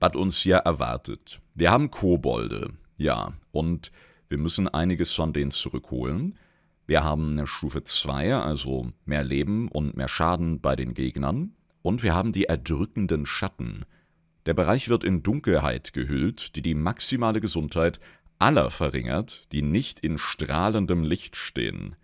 was uns ja erwartet. Wir haben Kobolde, ja, und wir müssen einiges von denen zurückholen. Wir haben eine Stufe 2, also mehr Leben und mehr Schaden bei den Gegnern. Und wir haben die erdrückenden Schatten. Der Bereich wird in Dunkelheit gehüllt, die die maximale Gesundheit aller verringert, die nicht in strahlendem Licht stehen.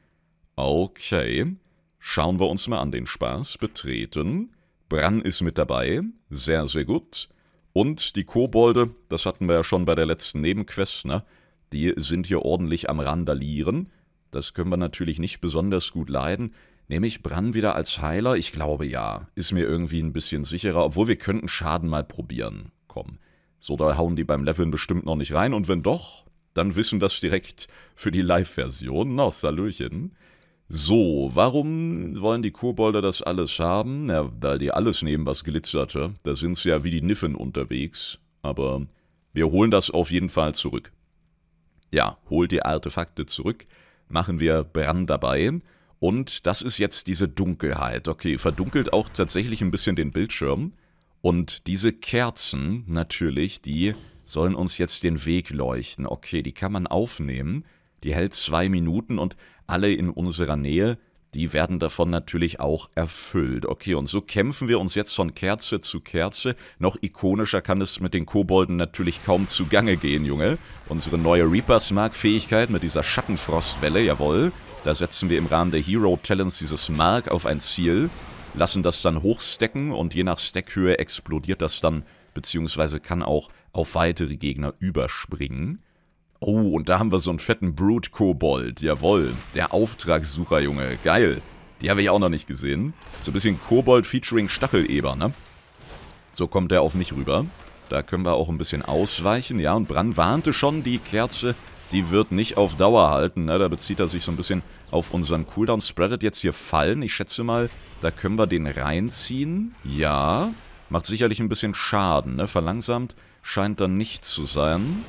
Okay, schauen wir uns mal an den Spaß. Betreten. Bran ist mit dabei. Sehr, sehr gut. Und die Kobolde, das hatten wir ja schon bei der letzten Nebenquest, ne? Die sind hier ordentlich am Randalieren. Das können wir natürlich nicht besonders gut leiden. Nehme ich Bran wieder als Heiler? Ich glaube ja. Ist mir irgendwie ein bisschen sicherer, obwohl wir könnten Schaden mal probieren. Komm. So, da hauen die beim Leveln bestimmt noch nicht rein. Und wenn doch, dann wissen das direkt für die Live-Version. Na, Salöchen. So, warum wollen die Kobolder das alles haben? Ja, weil die alles nehmen, was glitzerte. Da sind sie ja wie die Niffen unterwegs. Aber wir holen das auf jeden Fall zurück. Ja, holt die Artefakte zurück. Machen wir Brand dabei. Und das ist jetzt diese Dunkelheit. Okay, verdunkelt auch tatsächlich ein bisschen den Bildschirm. Und diese Kerzen natürlich, die sollen uns jetzt den Weg leuchten. Okay, die kann man aufnehmen. Die hält zwei Minuten und alle in unserer Nähe, die werden davon natürlich auch erfüllt. Okay, und so kämpfen wir uns jetzt von Kerze zu Kerze. Noch ikonischer kann es mit den Kobolden natürlich kaum zugange gehen, Junge. Unsere neue Reapers Mark-Fähigkeit mit dieser Schattenfrostwelle, jawohl. Da setzen wir im Rahmen der Hero Talents dieses Mark auf ein Ziel, lassen das dann hochstecken und je nach Stackhöhe explodiert das dann, beziehungsweise kann auch auf weitere Gegner überspringen. Oh, und da haben wir so einen fetten Brute-Kobold. Jawohl, Der Auftragssucher, Junge. Geil. Die habe ich auch noch nicht gesehen. So ein bisschen Kobold featuring Stacheleber, ne? So kommt er auf mich rüber. Da können wir auch ein bisschen ausweichen. Ja, und Bran warnte schon, die Kerze, die wird nicht auf Dauer halten. Ne? Da bezieht er sich so ein bisschen auf unseren Cooldown. Spreadet jetzt hier Fallen. Ich schätze mal, da können wir den reinziehen. Ja, macht sicherlich ein bisschen Schaden. Ne? Verlangsamt scheint dann nicht zu sein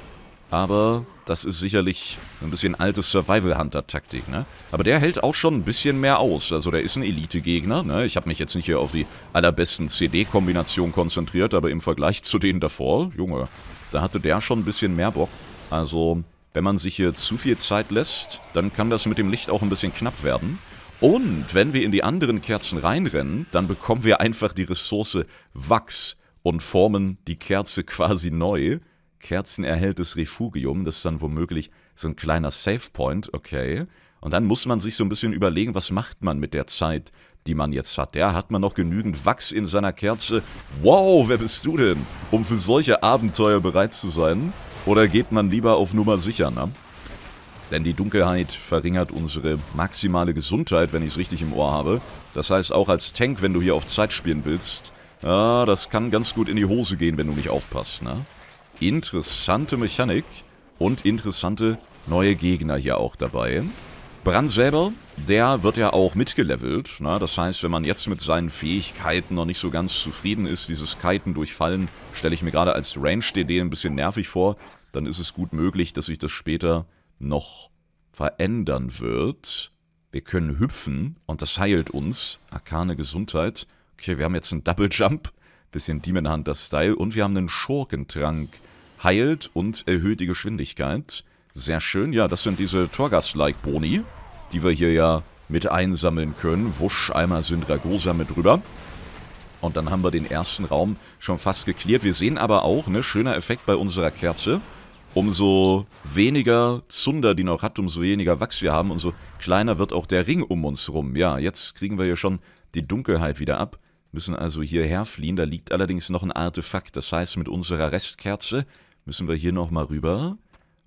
aber das ist sicherlich ein bisschen alte Survival-Hunter-Taktik, ne? Aber der hält auch schon ein bisschen mehr aus. Also der ist ein Elite-Gegner, ne? Ich habe mich jetzt nicht hier auf die allerbesten CD-Kombinationen konzentriert, aber im Vergleich zu denen davor, Junge, da hatte der schon ein bisschen mehr Bock. Also, wenn man sich hier zu viel Zeit lässt, dann kann das mit dem Licht auch ein bisschen knapp werden. Und wenn wir in die anderen Kerzen reinrennen, dann bekommen wir einfach die Ressource Wachs und formen die Kerze quasi neu. Kerzen erhelltes Refugium. Das ist dann womöglich so ein kleiner Safe Point, okay. Und dann muss man sich so ein bisschen überlegen, was macht man mit der Zeit, die man jetzt hat. Ja, hat man noch genügend Wachs in seiner Kerze? Wow, wer bist du denn? Um für solche Abenteuer bereit zu sein? Oder geht man lieber auf Nummer sicher, ne? Denn die Dunkelheit verringert unsere maximale Gesundheit, wenn ich es richtig im Ohr habe. Das heißt, auch als Tank, wenn du hier auf Zeit spielen willst, ah, das kann ganz gut in die Hose gehen, wenn du nicht aufpasst, ne? Interessante Mechanik und interessante neue Gegner hier auch dabei. Brand selber, der wird ja auch mitgelevelt. Ne? Das heißt, wenn man jetzt mit seinen Fähigkeiten noch nicht so ganz zufrieden ist, dieses Kiten durchfallen, stelle ich mir gerade als Range-DD ein bisschen nervig vor, dann ist es gut möglich, dass sich das später noch verändern wird. Wir können hüpfen und das heilt uns. Arkane Gesundheit. Okay, wir haben jetzt einen Double Jump bisschen Demon Hunter Style. Und wir haben einen Schurkentrank. Heilt und erhöht die Geschwindigkeit. Sehr schön. Ja, das sind diese Torgas-like Boni, die wir hier ja mit einsammeln können. Wusch, einmal Syndragosa mit drüber. Und dann haben wir den ersten Raum schon fast geklärt. Wir sehen aber auch, ne, schöner Effekt bei unserer Kerze. Umso weniger Zunder die noch hat, umso weniger Wachs wir haben, umso kleiner wird auch der Ring um uns rum. Ja, jetzt kriegen wir hier schon die Dunkelheit wieder ab müssen also hierher fliehen. Da liegt allerdings noch ein Artefakt. Das heißt, mit unserer Restkerze müssen wir hier nochmal rüber.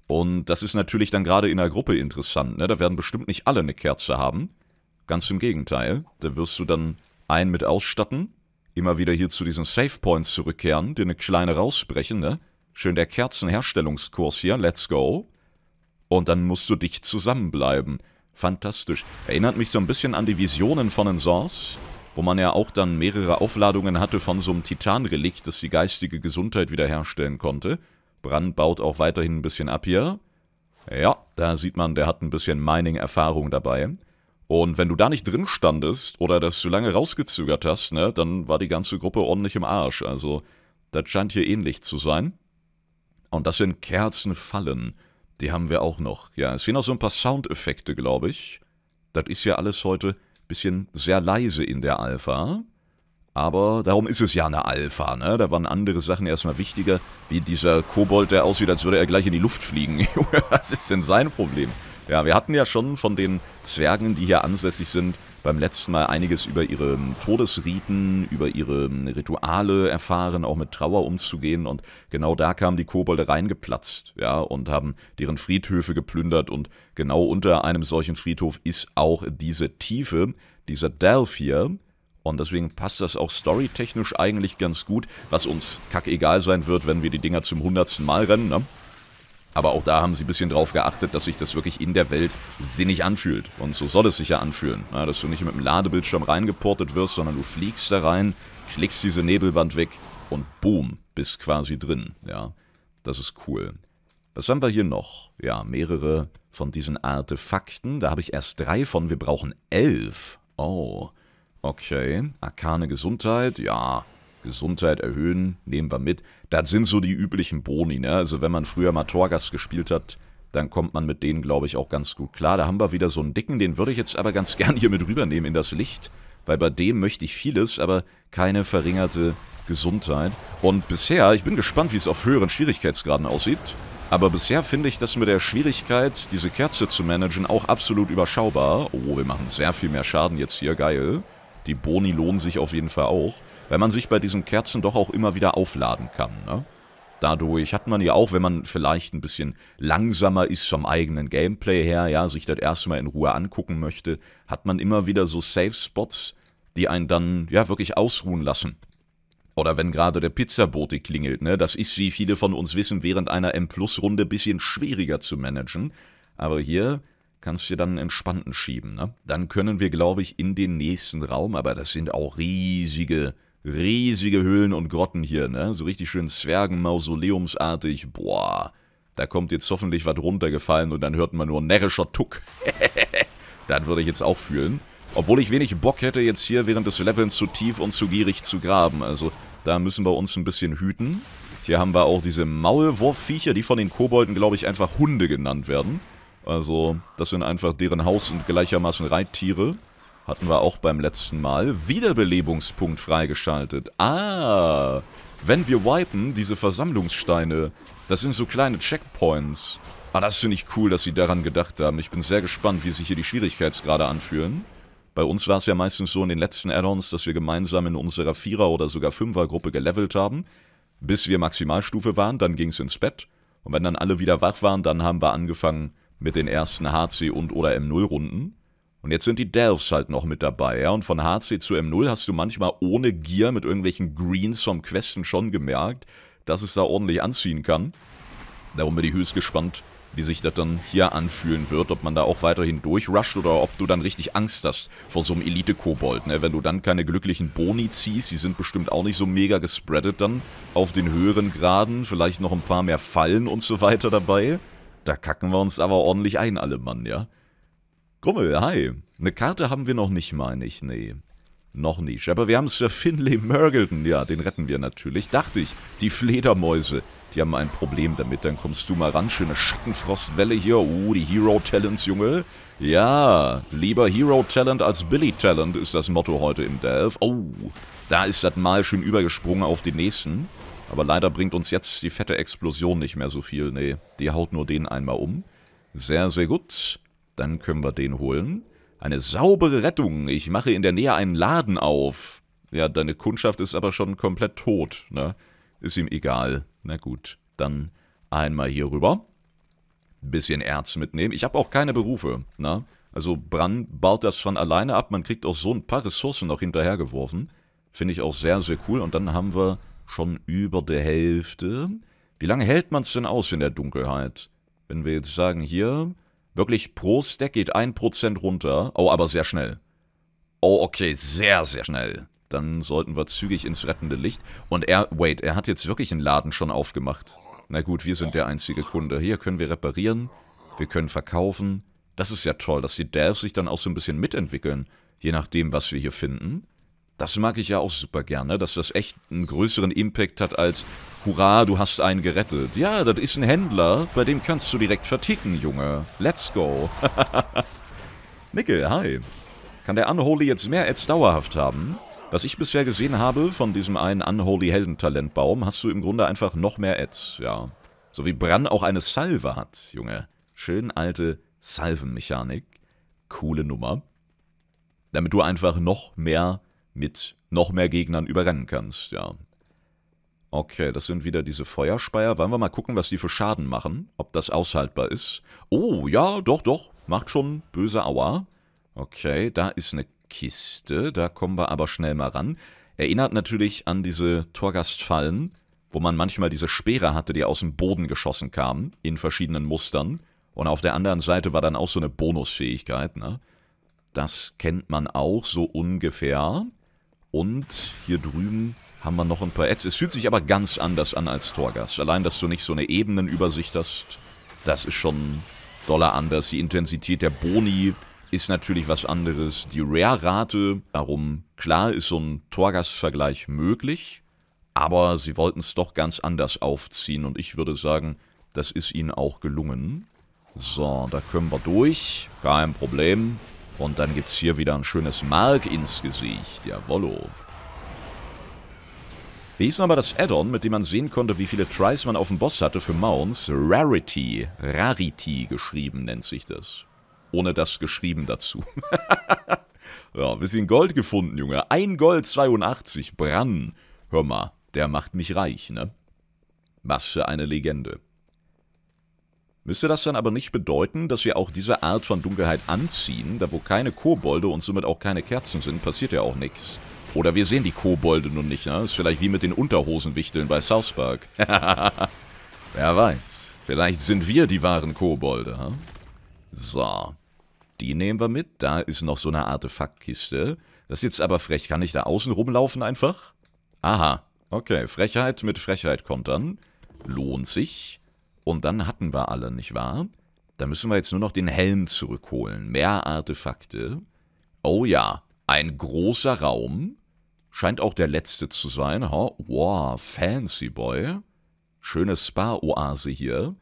Und das ist natürlich dann gerade in der Gruppe interessant. Ne? Da werden bestimmt nicht alle eine Kerze haben. Ganz im Gegenteil. Da wirst du dann einen mit ausstatten, immer wieder hier zu diesen Save Points zurückkehren, dir eine kleine rausbrechen. Ne? Schön der Kerzenherstellungskurs hier. Let's go. Und dann musst du dicht zusammenbleiben. Fantastisch. Erinnert mich so ein bisschen an die Visionen von den Ensors wo man ja auch dann mehrere Aufladungen hatte von so einem Titanrelikt, das die geistige Gesundheit wiederherstellen konnte. Brand baut auch weiterhin ein bisschen ab hier. Ja, da sieht man, der hat ein bisschen Mining-Erfahrung dabei. Und wenn du da nicht drin standest oder das zu lange rausgezögert hast, ne, dann war die ganze Gruppe ordentlich im Arsch. Also, das scheint hier ähnlich zu sein. Und das sind Kerzenfallen. Die haben wir auch noch. Ja, es sind auch so ein paar Soundeffekte, glaube ich. Das ist ja alles heute bisschen sehr leise in der Alpha. Aber darum ist es ja eine Alpha, ne? Da waren andere Sachen erstmal wichtiger, wie dieser Kobold, der aussieht, als würde er gleich in die Luft fliegen. Was ist denn sein Problem? Ja, wir hatten ja schon von den Zwergen, die hier ansässig sind, beim letzten Mal einiges über ihre ähm, Todesriten, über ihre ähm, Rituale erfahren, auch mit Trauer umzugehen. Und genau da kamen die Kobolde reingeplatzt, ja, und haben deren Friedhöfe geplündert. Und genau unter einem solchen Friedhof ist auch diese Tiefe, dieser Delph hier. Und deswegen passt das auch storytechnisch eigentlich ganz gut, was uns kackegal sein wird, wenn wir die Dinger zum hundertsten Mal rennen, ne? Aber auch da haben sie ein bisschen drauf geachtet, dass sich das wirklich in der Welt sinnig anfühlt. Und so soll es sich ja anfühlen, ja, ne? dass du nicht mit dem Ladebildschirm reingeportet wirst, sondern du fliegst da rein, klickst diese Nebelwand weg und boom, bist quasi drin. Ja, das ist cool. Was haben wir hier noch? Ja, mehrere von diesen Artefakten. Da habe ich erst drei von. Wir brauchen elf. Oh, okay. Arkane Gesundheit, ja. Gesundheit erhöhen, nehmen wir mit. Das sind so die üblichen Boni, ne? Also wenn man früher mal Torgast gespielt hat, dann kommt man mit denen, glaube ich, auch ganz gut klar. Da haben wir wieder so einen dicken, den würde ich jetzt aber ganz gern hier mit rübernehmen in das Licht, weil bei dem möchte ich vieles, aber keine verringerte Gesundheit. Und bisher, ich bin gespannt, wie es auf höheren Schwierigkeitsgraden aussieht, aber bisher finde ich das mit der Schwierigkeit, diese Kerze zu managen, auch absolut überschaubar. Oh, wir machen sehr viel mehr Schaden jetzt hier, geil. Die Boni lohnen sich auf jeden Fall auch weil man sich bei diesen Kerzen doch auch immer wieder aufladen kann. Ne? Dadurch hat man ja auch, wenn man vielleicht ein bisschen langsamer ist vom eigenen Gameplay her, ja, sich das erstmal in Ruhe angucken möchte, hat man immer wieder so Safe Spots, die einen dann ja wirklich ausruhen lassen. Oder wenn gerade der Pizzabote klingelt, ne, das ist, wie viele von uns wissen, während einer M-Plus-Runde ein bisschen schwieriger zu managen. Aber hier kannst du dann entspannten schieben, ne? Dann können wir, glaube ich, in den nächsten Raum, aber das sind auch riesige riesige Höhlen und Grotten hier, ne? So richtig schön Zwergenmausoleumsartig. Boah, da kommt jetzt hoffentlich was runtergefallen und dann hört man nur närrischer Tuck. das würde ich jetzt auch fühlen. Obwohl ich wenig Bock hätte, jetzt hier während des Levels zu tief und zu gierig zu graben. Also da müssen wir uns ein bisschen hüten. Hier haben wir auch diese Maulwurfviecher, die von den Kobolden, glaube ich, einfach Hunde genannt werden. Also das sind einfach deren Haus- und gleichermaßen Reittiere. Hatten wir auch beim letzten Mal. Wiederbelebungspunkt freigeschaltet. Ah! Wenn wir wipen, diese Versammlungssteine, das sind so kleine Checkpoints. Ah, das finde ich cool, dass sie daran gedacht haben. Ich bin sehr gespannt, wie sich hier die Schwierigkeitsgrade anfühlen. Bei uns war es ja meistens so in den letzten Add-ons, dass wir gemeinsam in unserer Vierer- oder sogar Fünfergruppe gelevelt haben, bis wir Maximalstufe waren, dann ging es ins Bett. Und wenn dann alle wieder wach waren, dann haben wir angefangen mit den ersten HC- und oder M0-Runden. Und jetzt sind die Delves halt noch mit dabei, ja. Und von HC zu M0 hast du manchmal ohne Gear mit irgendwelchen Greens vom Questen schon gemerkt, dass es da ordentlich anziehen kann. Darum bin ich höchst gespannt, wie sich das dann hier anfühlen wird, ob man da auch weiterhin durchrusht oder ob du dann richtig Angst hast vor so einem Elite-Kobold, ne? Wenn du dann keine glücklichen Boni ziehst, die sind bestimmt auch nicht so mega gespreadet dann auf den höheren Graden, vielleicht noch ein paar mehr Fallen und so weiter dabei. Da kacken wir uns aber ordentlich ein, alle Mann, ja. Grummel, hi. Eine Karte haben wir noch nicht, meine ich. Nee. Noch nicht. Aber wir haben Sir für Finley Mergelton. Ja, den retten wir natürlich. Dachte ich. Die Fledermäuse. Die haben ein Problem damit. Dann kommst du mal ran. Schöne Schattenfrostwelle hier. Uh, die Hero Talents, Junge. Ja, lieber Hero Talent als Billy Talent ist das Motto heute im Delf. Oh, da ist das Mal schön übergesprungen auf den nächsten. Aber leider bringt uns jetzt die fette Explosion nicht mehr so viel. Nee, die haut nur den einmal um. Sehr, sehr gut. Dann können wir den holen. Eine saubere Rettung. Ich mache in der Nähe einen Laden auf. Ja, deine Kundschaft ist aber schon komplett tot, ne? Ist ihm egal. Na gut, dann einmal hier rüber. Bisschen Erz mitnehmen. Ich habe auch keine Berufe, ne? Also Bran baut das von alleine ab. Man kriegt auch so ein paar Ressourcen noch hinterhergeworfen. Finde ich auch sehr, sehr cool. Und dann haben wir schon über der Hälfte. Wie lange hält man es denn aus in der Dunkelheit? Wenn wir jetzt sagen, hier Wirklich pro Stack geht 1% runter. Oh, aber sehr schnell. Oh, okay, sehr, sehr schnell. Dann sollten wir zügig ins rettende Licht. Und er, wait, er hat jetzt wirklich einen Laden schon aufgemacht. Na gut, wir sind der einzige Kunde. Hier können wir reparieren, wir können verkaufen. Das ist ja toll, dass die Devs sich dann auch so ein bisschen mitentwickeln, je nachdem, was wir hier finden. Das mag ich ja auch super gerne, dass das echt einen größeren Impact hat als, Hurra, du hast einen gerettet. Ja, das ist ein Händler, bei dem kannst du direkt verticken, Junge. Let's go. Nickel, hi. Kann der Unholy jetzt mehr als dauerhaft haben? Was ich bisher gesehen habe von diesem einen Unholy Heldentalentbaum, hast du im Grunde einfach noch mehr Ads, ja. So wie Bran auch eine Salve hat, Junge. Schön alte Salvenmechanik. Coole Nummer. Damit du einfach noch mehr mit noch mehr Gegnern überrennen kannst, ja. Okay, das sind wieder diese Feuerspeier. Wollen wir mal gucken, was die für Schaden machen? Ob das aushaltbar ist? Oh, ja, doch, doch. Macht schon böse Aua. Okay, da ist eine Kiste. Da kommen wir aber schnell mal ran. Erinnert natürlich an diese Torgastfallen, wo man manchmal diese Speere hatte, die aus dem Boden geschossen kamen, in verschiedenen Mustern. Und auf der anderen Seite war dann auch so eine Bonusfähigkeit, ne? Das kennt man auch so ungefähr. Und hier drüben haben wir noch ein paar Ads. Es fühlt sich aber ganz anders an als Torgas. Allein, dass du nicht so eine Ebenenübersicht hast, das ist schon doller anders. Die Intensität der Boni ist natürlich was anderes. Die Rare-Rate, darum klar ist so ein Torgas-Vergleich möglich, aber sie wollten es doch ganz anders aufziehen und ich würde sagen, das ist ihnen auch gelungen. So, da können wir durch, kein Problem. Und dann gibt's hier wieder ein schönes Mark ins Gesicht, jawollo. Wie aber das Add-on, mit dem man sehen konnte, wie viele Tries man auf dem Boss hatte für Mounts? Rarity. Rarity geschrieben nennt sich das. Ohne das geschrieben dazu. ja, ein bisschen Gold gefunden, Junge. Ein Gold 82. Bran. Hör mal, der macht mich reich, ne? Was für eine Legende. Müsste das dann aber nicht bedeuten, dass wir auch diese Art von Dunkelheit anziehen, da wo keine Kobolde und somit auch keine Kerzen sind, passiert ja auch nichts. Oder wir sehen die Kobolde nun nicht, ne? Ist vielleicht wie mit den Unterhosenwichteln bei South Park. Wer weiß. Vielleicht sind wir die wahren Kobolde, hm? So. Die nehmen wir mit. Da ist noch so eine Artefaktkiste. Das ist jetzt aber frech. Kann ich da außen rumlaufen einfach? Aha. Okay, Frechheit mit Frechheit kommt dann. Lohnt sich. Und dann hatten wir alle, nicht wahr? Da müssen wir jetzt nur noch den Helm zurückholen. Mehr Artefakte. Oh ja. Ein großer Raum, scheint auch der letzte zu sein. Ha? Wow, fancy boy. Schöne Spa-Oase hier.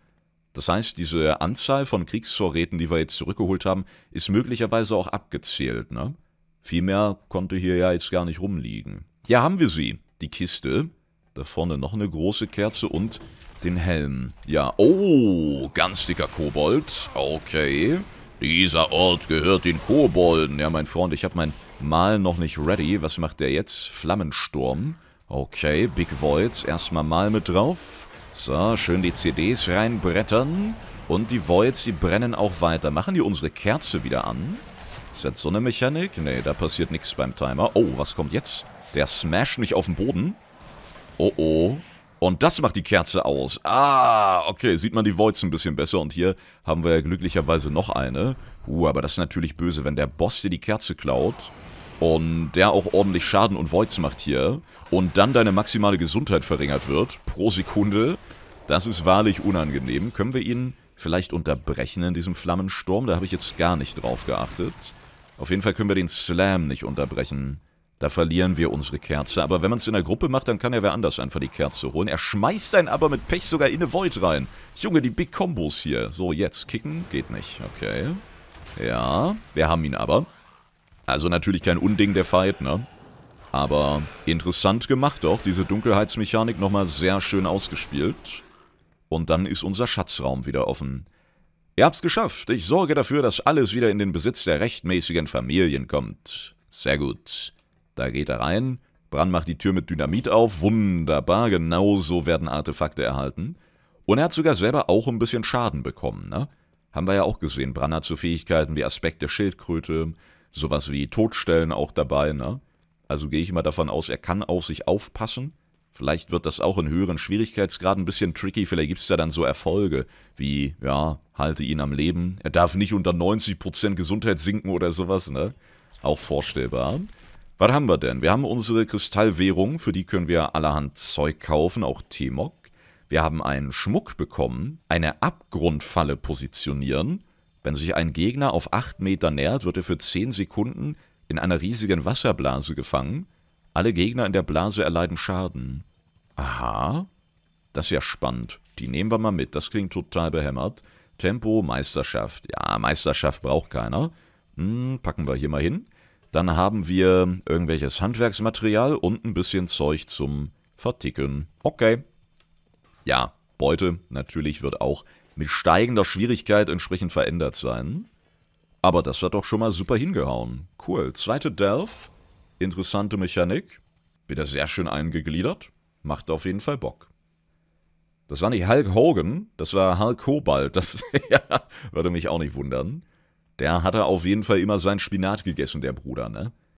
Das heißt, diese Anzahl von Kriegsvorräten, die wir jetzt zurückgeholt haben, ist möglicherweise auch abgezählt. Ne? Viel mehr konnte hier ja jetzt gar nicht rumliegen. Hier haben wir sie, die Kiste. Da vorne noch eine große Kerze und den Helm. Ja, oh, ganz dicker Kobold. Okay. Dieser Ort gehört den Kobolden. Ja, mein Freund, ich habe meinen Mal noch nicht ready. Was macht der jetzt? Flammensturm. Okay, Big Voids. Erstmal Mal mit drauf. So, schön die CDs reinbrettern. Und die Voids, die brennen auch weiter. Machen die unsere Kerze wieder an? Ist das so eine Mechanik? Nee, da passiert nichts beim Timer. Oh, was kommt jetzt? Der smasht nicht auf den Boden. Oh oh. Und das macht die Kerze aus. Ah, okay, sieht man die Voids ein bisschen besser. Und hier haben wir ja glücklicherweise noch eine. Uh, aber das ist natürlich böse, wenn der Boss dir die Kerze klaut und der auch ordentlich Schaden und Voids macht hier und dann deine maximale Gesundheit verringert wird pro Sekunde. Das ist wahrlich unangenehm. Können wir ihn vielleicht unterbrechen in diesem Flammensturm? Da habe ich jetzt gar nicht drauf geachtet. Auf jeden Fall können wir den Slam nicht unterbrechen. Da verlieren wir unsere Kerze. Aber wenn man es in der Gruppe macht, dann kann ja wer anders einfach die Kerze holen. Er schmeißt einen aber mit Pech sogar in eine Void rein. Junge, die Big Combos hier. So, jetzt kicken. Geht nicht. Okay. Ja, wir haben ihn aber. Also natürlich kein Unding der Fight, ne? Aber interessant gemacht doch. Diese Dunkelheitsmechanik nochmal sehr schön ausgespielt. Und dann ist unser Schatzraum wieder offen. Ihr habt's geschafft. Ich sorge dafür, dass alles wieder in den Besitz der rechtmäßigen Familien kommt. Sehr gut. Da geht er rein, Bran macht die Tür mit Dynamit auf, wunderbar, genau so werden Artefakte erhalten. Und er hat sogar selber auch ein bisschen Schaden bekommen, ne? Haben wir ja auch gesehen, Bran hat so Fähigkeiten wie Aspekt der Schildkröte, sowas wie Todstellen auch dabei, ne? Also gehe ich mal davon aus, er kann auf sich aufpassen. Vielleicht wird das auch in höheren Schwierigkeitsgraden ein bisschen tricky, vielleicht gibt es da dann so Erfolge, wie, ja, halte ihn am Leben, er darf nicht unter 90% Gesundheit sinken oder sowas, ne? Auch vorstellbar. Was haben wir denn? Wir haben unsere Kristallwährung, für die können wir allerhand Zeug kaufen, auch t mock Wir haben einen Schmuck bekommen, eine Abgrundfalle positionieren. Wenn sich ein Gegner auf 8 Meter nähert, wird er für 10 Sekunden in einer riesigen Wasserblase gefangen. Alle Gegner in der Blase erleiden Schaden. Aha, das ist ja spannend. Die nehmen wir mal mit, das klingt total behämmert. Tempo, Meisterschaft. Ja, Meisterschaft braucht keiner. Hm, packen wir hier mal hin. Dann haben wir irgendwelches Handwerksmaterial und ein bisschen Zeug zum Verticken. Okay. Ja, Beute natürlich wird auch mit steigender Schwierigkeit entsprechend verändert sein. Aber das hat doch schon mal super hingehauen. Cool. Zweite Delph. Interessante Mechanik. Wieder sehr schön eingegliedert. Macht auf jeden Fall Bock. Das war nicht Hulk Hogan, das war Hulk Kobalt. Das ja, würde mich auch nicht wundern. Der hatte auf jeden Fall immer sein Spinat gegessen, der Bruder, ne?